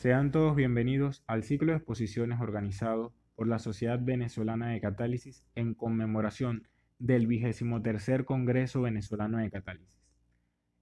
Sean todos bienvenidos al ciclo de exposiciones organizado por la Sociedad Venezolana de Catálisis en conmemoración del vigésimo tercer Congreso Venezolano de Catálisis.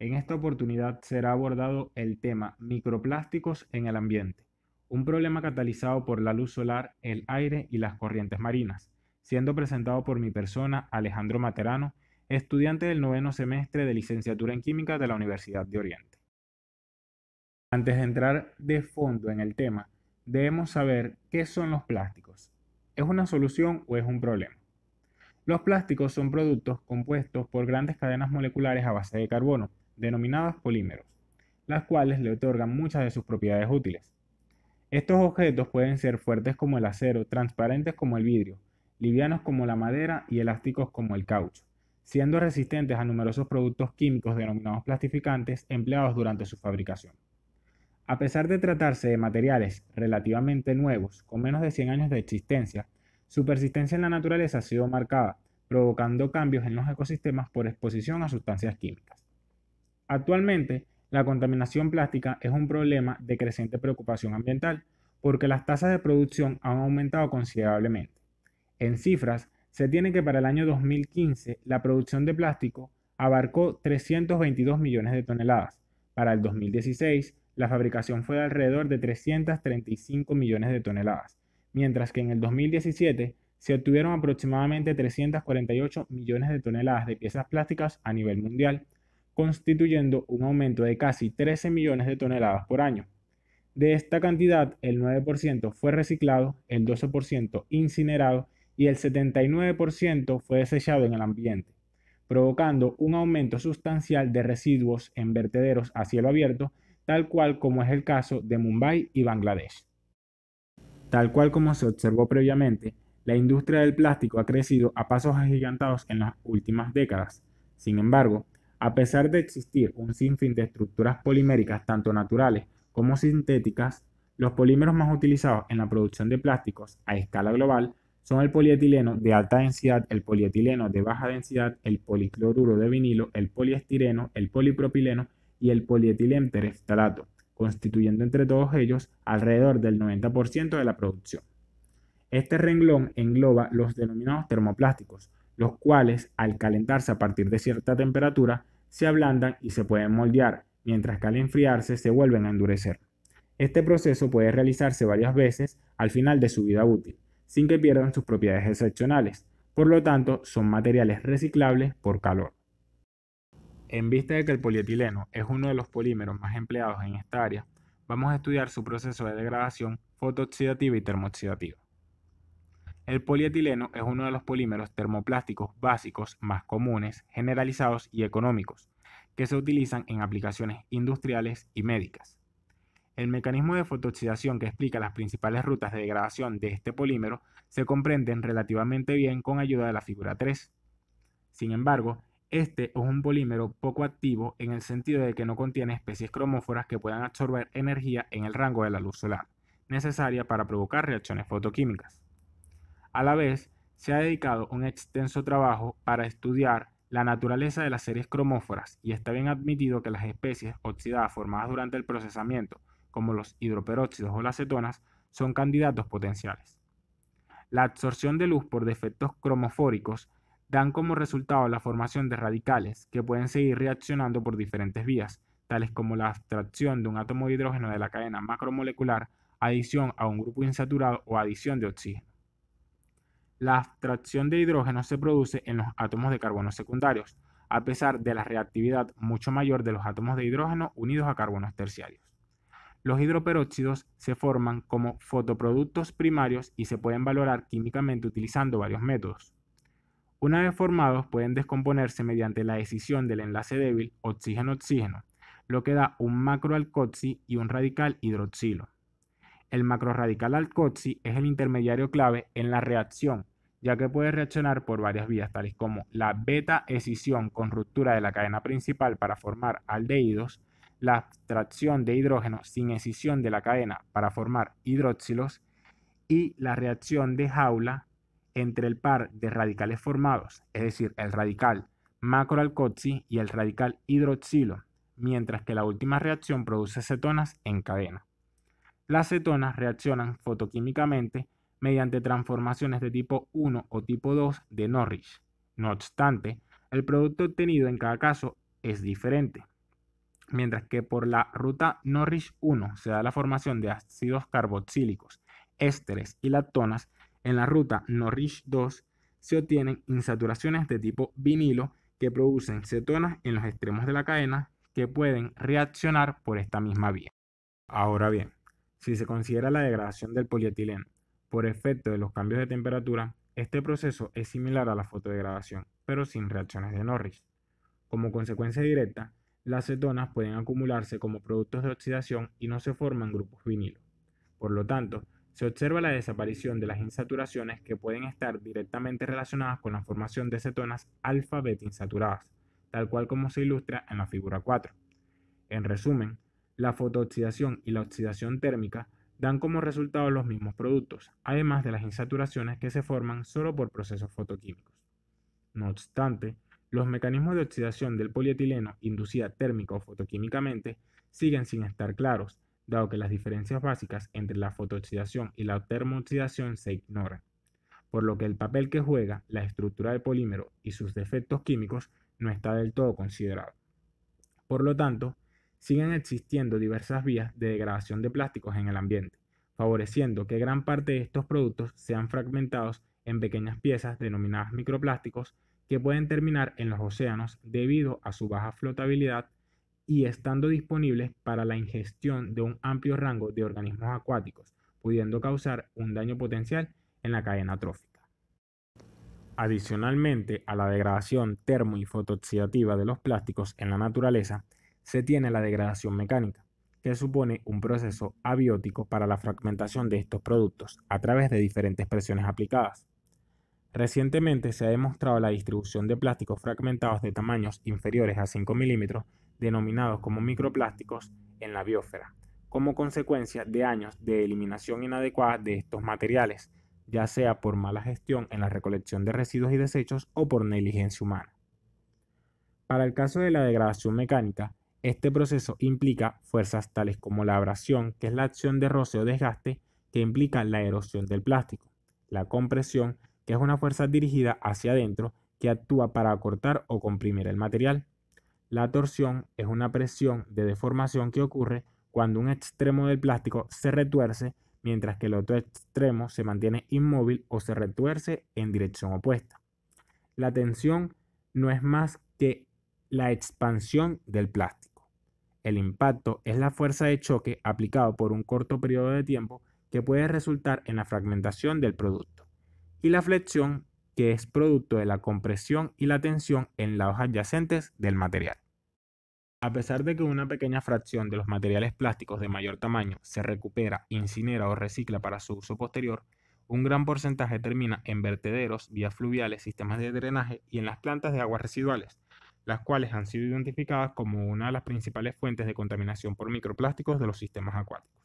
En esta oportunidad será abordado el tema microplásticos en el ambiente, un problema catalizado por la luz solar, el aire y las corrientes marinas, siendo presentado por mi persona, Alejandro Materano, estudiante del noveno semestre de licenciatura en química de la Universidad de Oriente. Antes de entrar de fondo en el tema, debemos saber qué son los plásticos. ¿Es una solución o es un problema? Los plásticos son productos compuestos por grandes cadenas moleculares a base de carbono, denominadas polímeros, las cuales le otorgan muchas de sus propiedades útiles. Estos objetos pueden ser fuertes como el acero, transparentes como el vidrio, livianos como la madera y elásticos como el caucho, siendo resistentes a numerosos productos químicos denominados plastificantes empleados durante su fabricación. A pesar de tratarse de materiales relativamente nuevos, con menos de 100 años de existencia, su persistencia en la naturaleza ha sido marcada, provocando cambios en los ecosistemas por exposición a sustancias químicas. Actualmente, la contaminación plástica es un problema de creciente preocupación ambiental porque las tasas de producción han aumentado considerablemente. En cifras, se tiene que para el año 2015 la producción de plástico abarcó 322 millones de toneladas, para el 2016 la fabricación fue de alrededor de 335 millones de toneladas, mientras que en el 2017 se obtuvieron aproximadamente 348 millones de toneladas de piezas plásticas a nivel mundial, constituyendo un aumento de casi 13 millones de toneladas por año. De esta cantidad, el 9% fue reciclado, el 12% incinerado y el 79% fue desechado en el ambiente, provocando un aumento sustancial de residuos en vertederos a cielo abierto tal cual como es el caso de Mumbai y Bangladesh. Tal cual como se observó previamente, la industria del plástico ha crecido a pasos agigantados en las últimas décadas. Sin embargo, a pesar de existir un sinfín de estructuras poliméricas tanto naturales como sintéticas, los polímeros más utilizados en la producción de plásticos a escala global son el polietileno de alta densidad, el polietileno de baja densidad, el policloruro de vinilo, el poliestireno, el polipropileno y el polietileno constituyendo entre todos ellos alrededor del 90% de la producción. Este renglón engloba los denominados termoplásticos, los cuales al calentarse a partir de cierta temperatura se ablandan y se pueden moldear, mientras que al enfriarse se vuelven a endurecer. Este proceso puede realizarse varias veces al final de su vida útil, sin que pierdan sus propiedades excepcionales, por lo tanto son materiales reciclables por calor. En vista de que el polietileno es uno de los polímeros más empleados en esta área, vamos a estudiar su proceso de degradación fotooxidativa y termooxidativa. El polietileno es uno de los polímeros termoplásticos básicos más comunes, generalizados y económicos, que se utilizan en aplicaciones industriales y médicas. El mecanismo de fotooxidación que explica las principales rutas de degradación de este polímero se comprenden relativamente bien con ayuda de la figura 3. Sin embargo, este es un polímero poco activo en el sentido de que no contiene especies cromóforas que puedan absorber energía en el rango de la luz solar, necesaria para provocar reacciones fotoquímicas. A la vez, se ha dedicado un extenso trabajo para estudiar la naturaleza de las series cromóforas y está bien admitido que las especies oxidadas formadas durante el procesamiento, como los hidroperóxidos o las cetonas, son candidatos potenciales. La absorción de luz por defectos cromofóricos dan como resultado la formación de radicales que pueden seguir reaccionando por diferentes vías, tales como la abstracción de un átomo de hidrógeno de la cadena macromolecular, adición a un grupo insaturado o adición de oxígeno. La abstracción de hidrógeno se produce en los átomos de carbono secundarios, a pesar de la reactividad mucho mayor de los átomos de hidrógeno unidos a carbonos terciarios. Los hidroperóxidos se forman como fotoproductos primarios y se pueden valorar químicamente utilizando varios métodos. Una vez formados, pueden descomponerse mediante la escisión del enlace débil oxígeno-oxígeno, lo que da un macroalcoxi y un radical hidroxilo. El macroradical alcoxi es el intermediario clave en la reacción, ya que puede reaccionar por varias vías, tales como la beta-escisión con ruptura de la cadena principal para formar aldehídos, la abstracción de hidrógeno sin escisión de la cadena para formar hidroxilos y la reacción de jaula entre el par de radicales formados, es decir, el radical macroalcoxi y el radical hidroxilo, mientras que la última reacción produce cetonas en cadena. Las cetonas reaccionan fotoquímicamente mediante transformaciones de tipo 1 o tipo 2 de Norrish. No obstante, el producto obtenido en cada caso es diferente, mientras que por la ruta Norrish 1 se da la formación de ácidos carboxílicos, ésteres y lactonas, en la ruta Norrish 2 se obtienen insaturaciones de tipo vinilo que producen cetonas en los extremos de la cadena que pueden reaccionar por esta misma vía. Ahora bien, si se considera la degradación del polietileno por efecto de los cambios de temperatura, este proceso es similar a la fotodegradación, pero sin reacciones de Norrish. Como consecuencia directa, las cetonas pueden acumularse como productos de oxidación y no se forman grupos vinilo. Por lo tanto, se observa la desaparición de las insaturaciones que pueden estar directamente relacionadas con la formación de cetonas alfa-beta-insaturadas, tal cual como se ilustra en la figura 4. En resumen, la fotooxidación y la oxidación térmica dan como resultado los mismos productos, además de las insaturaciones que se forman solo por procesos fotoquímicos. No obstante, los mecanismos de oxidación del polietileno inducida térmica o fotoquímicamente siguen sin estar claros, dado que las diferencias básicas entre la fotooxidación y la termooxidación se ignoran, por lo que el papel que juega la estructura del polímero y sus defectos químicos no está del todo considerado. Por lo tanto, siguen existiendo diversas vías de degradación de plásticos en el ambiente, favoreciendo que gran parte de estos productos sean fragmentados en pequeñas piezas denominadas microplásticos que pueden terminar en los océanos debido a su baja flotabilidad y estando disponibles para la ingestión de un amplio rango de organismos acuáticos, pudiendo causar un daño potencial en la cadena trófica. Adicionalmente a la degradación termo y fotooxidativa de los plásticos en la naturaleza, se tiene la degradación mecánica, que supone un proceso abiótico para la fragmentación de estos productos a través de diferentes presiones aplicadas. Recientemente se ha demostrado la distribución de plásticos fragmentados de tamaños inferiores a 5 milímetros denominados como microplásticos en la biosfera, como consecuencia de años de eliminación inadecuada de estos materiales, ya sea por mala gestión en la recolección de residuos y desechos o por negligencia humana. Para el caso de la degradación mecánica, este proceso implica fuerzas tales como la abrasión, que es la acción de roce o desgaste que implica la erosión del plástico, la compresión, que es una fuerza dirigida hacia adentro que actúa para acortar o comprimir el material, la torsión es una presión de deformación que ocurre cuando un extremo del plástico se retuerce mientras que el otro extremo se mantiene inmóvil o se retuerce en dirección opuesta. La tensión no es más que la expansión del plástico. El impacto es la fuerza de choque aplicado por un corto periodo de tiempo que puede resultar en la fragmentación del producto. Y la flexión, que es producto de la compresión y la tensión en lados adyacentes del material. A pesar de que una pequeña fracción de los materiales plásticos de mayor tamaño se recupera, incinera o recicla para su uso posterior, un gran porcentaje termina en vertederos, vías fluviales, sistemas de drenaje y en las plantas de aguas residuales, las cuales han sido identificadas como una de las principales fuentes de contaminación por microplásticos de los sistemas acuáticos.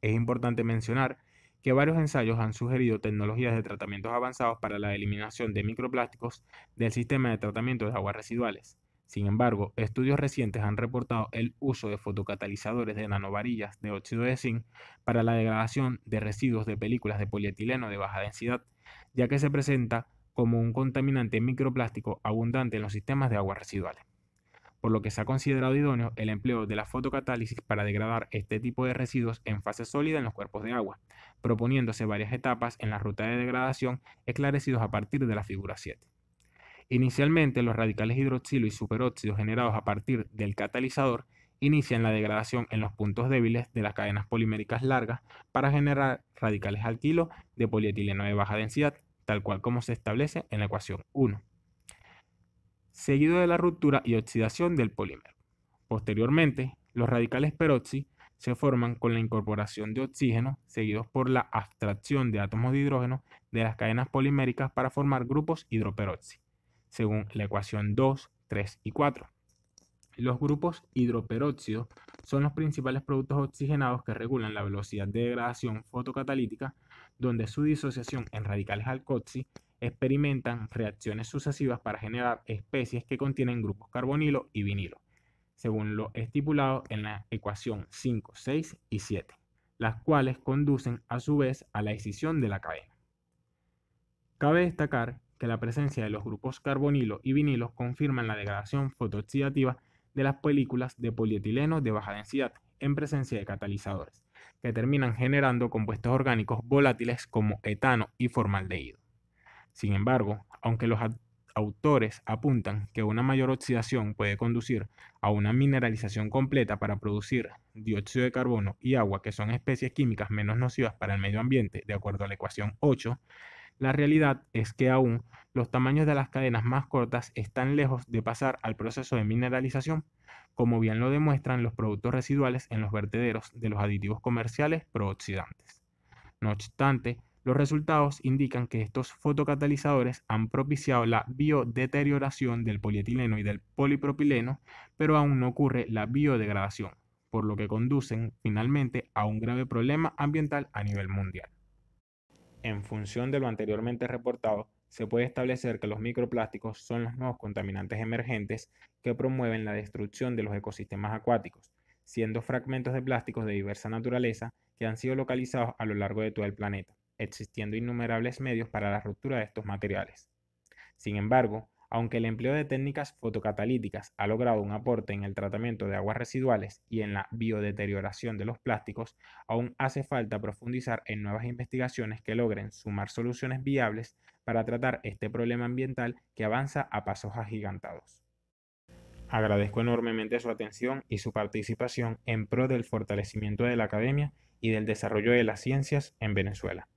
Es importante mencionar que varios ensayos han sugerido tecnologías de tratamientos avanzados para la eliminación de microplásticos del sistema de tratamiento de aguas residuales, sin embargo, estudios recientes han reportado el uso de fotocatalizadores de nanovarillas de óxido de zinc para la degradación de residuos de películas de polietileno de baja densidad, ya que se presenta como un contaminante microplástico abundante en los sistemas de aguas residuales, por lo que se ha considerado idóneo el empleo de la fotocatálisis para degradar este tipo de residuos en fase sólida en los cuerpos de agua, proponiéndose varias etapas en la ruta de degradación esclarecidos a partir de la figura 7. Inicialmente, los radicales hidroxilo y superóxido generados a partir del catalizador inician la degradación en los puntos débiles de las cadenas poliméricas largas para generar radicales alquilo de polietileno de baja densidad, tal cual como se establece en la ecuación 1, seguido de la ruptura y oxidación del polímero. Posteriormente, los radicales peroxi se forman con la incorporación de oxígeno, seguidos por la abstracción de átomos de hidrógeno de las cadenas poliméricas para formar grupos hidroperoxi según la ecuación 2, 3 y 4. Los grupos hidroperóxidos son los principales productos oxigenados que regulan la velocidad de degradación fotocatalítica, donde su disociación en radicales alcoxi experimentan reacciones sucesivas para generar especies que contienen grupos carbonilo y vinilo, según lo estipulado en la ecuación 5, 6 y 7, las cuales conducen a su vez a la escisión de la cadena. Cabe destacar que la presencia de los grupos carbonilo y vinilo confirman la degradación fotooxidativa de las películas de polietileno de baja densidad en presencia de catalizadores, que terminan generando compuestos orgánicos volátiles como etano y formaldehído. Sin embargo, aunque los autores apuntan que una mayor oxidación puede conducir a una mineralización completa para producir dióxido de carbono y agua, que son especies químicas menos nocivas para el medio ambiente, de acuerdo a la ecuación 8, la realidad es que aún los tamaños de las cadenas más cortas están lejos de pasar al proceso de mineralización, como bien lo demuestran los productos residuales en los vertederos de los aditivos comerciales prooxidantes. No obstante, los resultados indican que estos fotocatalizadores han propiciado la biodeterioración del polietileno y del polipropileno, pero aún no ocurre la biodegradación, por lo que conducen finalmente a un grave problema ambiental a nivel mundial en función de lo anteriormente reportado, se puede establecer que los microplásticos son los nuevos contaminantes emergentes que promueven la destrucción de los ecosistemas acuáticos, siendo fragmentos de plásticos de diversa naturaleza que han sido localizados a lo largo de todo el planeta, existiendo innumerables medios para la ruptura de estos materiales. Sin embargo, aunque el empleo de técnicas fotocatalíticas ha logrado un aporte en el tratamiento de aguas residuales y en la biodeterioración de los plásticos, aún hace falta profundizar en nuevas investigaciones que logren sumar soluciones viables para tratar este problema ambiental que avanza a pasos agigantados. Agradezco enormemente su atención y su participación en pro del fortalecimiento de la academia y del desarrollo de las ciencias en Venezuela.